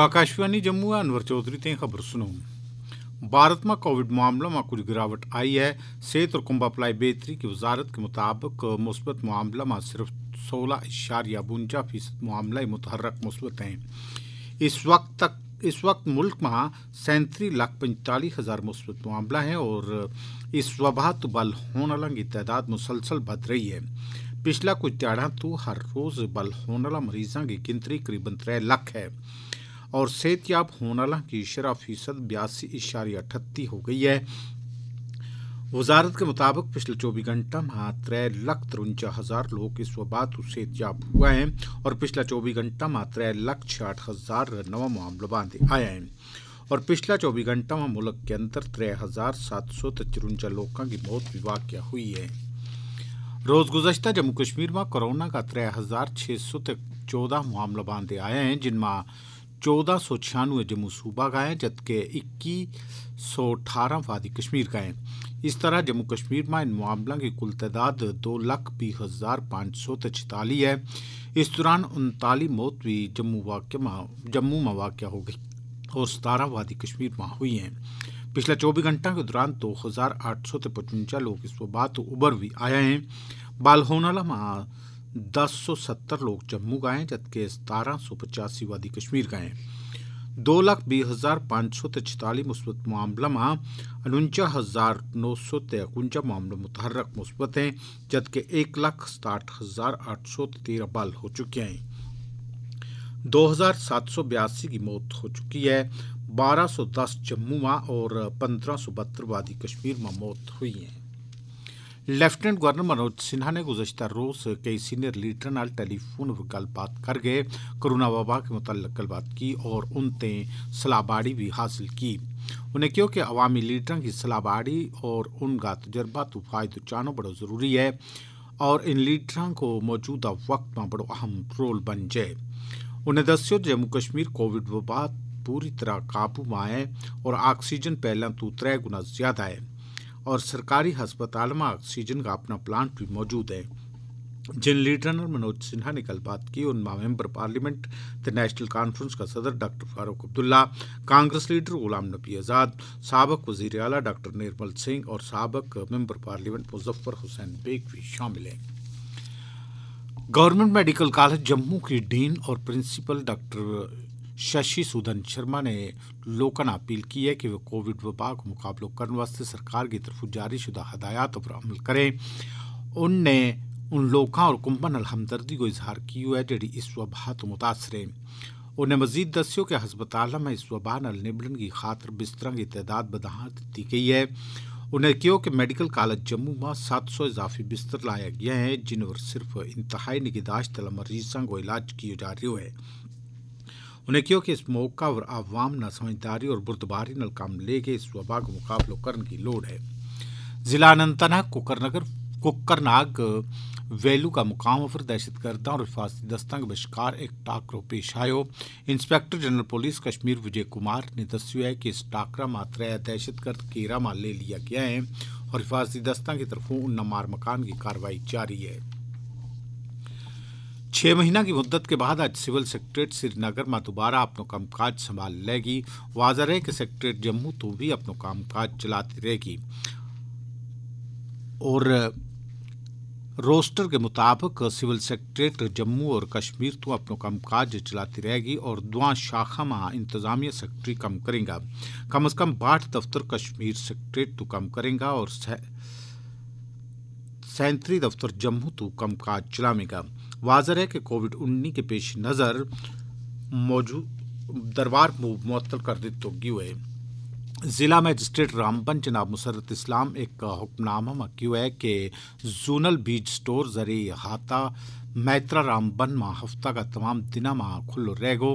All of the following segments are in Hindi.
आकाशवाणी जम्मू है अनवर चौधरी તે खबर सुनो भारत में कोविड मामलों में कुछ गिरावट आई है सेहत और कुंभापलाई बेहतरी की वजारत के मुताबिक मुस्बत मामला में सिर्फ सोलह इशारिया बुंजा फीसद मामले मुतहरक मुस्बत हैं इस वक्त तक इस वक्त मुल्क में सैंतरी लाख पैंतालीस हज़ार मुस्बत मामला हैं और इस वबा तो बल होनला की तादाद मुसलसल बढ़ रही है पिछला कुछ दिहाड़ा तो हर रोज़ बल वाला मरीजों की गिनती करीबन त्रै लख है और सेहतियाब होनाला की शरह फीसद बयासी इशारी अठत्ती हो गई है वजारत के मुताबिक पिछले चौबीस घंटा में त्रै लाख तिरुंजा हजार लोग इस वबा तो सेहतियाब हुआ है और पिछला चौबीस घंटा में त्रै लाख छियाठ हजार नवा मामला बांधे आया है और पिछला चौबीस घंटा में मुल्क के अंदर त्रै हजार सात सौ तिरुंजा लोगों की मौत भी वाक्य हुई है रोज गुजशत जम्मू कश्मीर में कोरोना का त्रै हजार छह सौ चौदह मामला बांधे आया है जिनमें चौदह सौ छियानवे जम्मू सूबा का है जबकि इक्कीस सौ अठारह वादी कश्मीर का है इस तरह जम्मू कश्मीर में इन मामलों की कुल तादाद दो लाख बीस हज़ार पाँच सौ छिताली है इस दौरान उनताली मौत भी जम्मू वाक्य जम्मू में वाक्य हो गई और सतारह वादी कश्मीर में हुई हैं पिछले चौबीस घंटा के दौरान दो हज़ार आठ सौ पचवंजा लोग इस वबात तो उबर भी आए हैं बालहोनला में 1070 लोग जम्मू गए हैं जबकि सतारह सौ पचासी वादी कश्मीर गए दो लाख भी हज़ार पांच सौ तछतालीस मुस्बत मामला में उनंजा हज़ार नौ सौ तकुंजा मामले मुतहरक मुस्बत हैं जबकि एक लाख सताहठ हज़ार आठ सौ तेरह बाल हो चुके हैं दो हज़ार सात सौ बयासी की मौत हो चुकी है बारह सौ दस जम्मू में और पंद्रह सौ बहत्तर वादी कश्मीर में मौत हुई है लेफ्टिनेंट गवर्नर मनोज सिन्हा ने गुजशत रोज कई सीनियर लीडर न टेलीफोन पर गलबात कर गए कोरोना वबा के मुतल गलबात की और उनते सलाहबारी भी हासिल की उन्हें क्यों कि अवामी लीडर की सलाहबारी और उनका तजर्बा तो फायद जानो बड़ो ज़रूरी है और इन लीडर को मौजूदा वक्त में बड़ो अहम रोल बन जाए उन्हें दस्यो जम्मू कश्मीर कोविड वबा पूरी तरह काबू में आए और ऑक्सीजन पहला तो त्रै गुना ज़्यादा है और सरकारी अस्पताल में ऑक्सीजन का अपना प्लांट भी मौजूद है जिन लीडरनर मनोज सिन्हा ने कल बात की उनमें member parliament the national conference का सदर डॉक्टर फारूक अब्दुल्ला कांग्रेस लीडर गुलाम नबी आज़ाद सबक वजीर अला डॉक्टर निर्मल सिंह और सबक मेंबर पार्लियामेंट मुजफ्फर हुसैन बेग भी शामिल हैं गवर्नमेंट मेडिकल कॉलेज जम्मू की डीन और प्रिंसिपल डॉक्टर शशि सुदन शर्मा ने ने अपील की है कि वे कोविड वबा को मुकाबला करने वास्ते सरकार की तरफ जारीशुदा हदायत पर अमल करें उनने उन लोगों और कुंभन हमदर्दी को इजहार किया है जी इस वबा तो मुतासर है उन्हें मजीद दस्यो कि हस्पताल में इस वबा न निबड़न की खातर बिस्तर की तादाद बदा दी गई है उन्हें क्यों कि मेडिकल कॉलेज जम्मू में सात सौ इजाफी बिस्तर लाया गया है जिन पर सिर्फ इंतहाई निगिदाश्त मरीजों को इलाज किया जा रहा है उन्हें क्योंकि इस मौका और आवाम समझदारी और बुरदबारी नल काम ले गए इस वबा को मुकाबलो करने की लोड़ है जिला अनंतनाग कुकरनगर कुकरनाग वेलू का मुकाम पर दहशत गर्दा और हिफाजती दस्तों के बशकार एक टाकरो पेश आयो inspector general police Kashmir Vijay Kumar ने दस है कि इस टाकरा में त्रै दहशतगर्द घेरा में ले लिया गया है और हिफाजती दस्ता की तरफों उन्ना मार मकान की कार्रवाई जारी है छह महीना की मुद्दत के बाद आज सिविल सेक्रेटरीट श्रीनगर में दोबारा अपनों कामकाज संभाल लेगी वाजा रहे कि सेक्रेटरीट जम्मू तो भी अपनों कामकाज चलाती रहेगी और रोस्टर के मुताबिक सिविल सेक्रेटरीट जम्मू और कश्मीर तो अपनों कामकाज चलाती रहेगी और दुआ शाखा में इंतजामिया सेक्रेटरी कम करेगा कम अज कम बाठ दफ्तर कश्मीर सेक्रेटरीट तो कम करेगा और सैंतरी दफ्तर जम्मू तो कामकाज चलावेगा वाजर है कि कोविड उन्नीस के पेश नज़र मौजूद दरबार मअतल कर दी क्यों हुए ज़िला मजिस्ट्रेट रामबन जनाब मुसरत इस्लाम एक हुक्मनामा क्यों है कि जोनल बीज स्टोर जरिए हाथा मैत्रा मा बनमा का तमाम दिनामा खुल्लो गो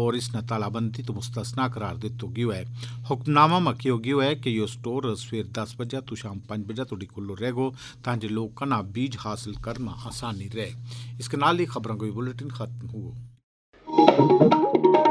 और इसने तालाबंदी तो मुस्तना करार तो गयो है हुक्मनामा में कहो गयो है कि यो स्टोर सवेर दस बजे तो शाम पाँच बजे तोड़ी खुल्लो गो ताकि लोग ना बीज हासिल करना आसानी रहे इसके नाल ही खबरों को बुलेटिन खत्म हुआ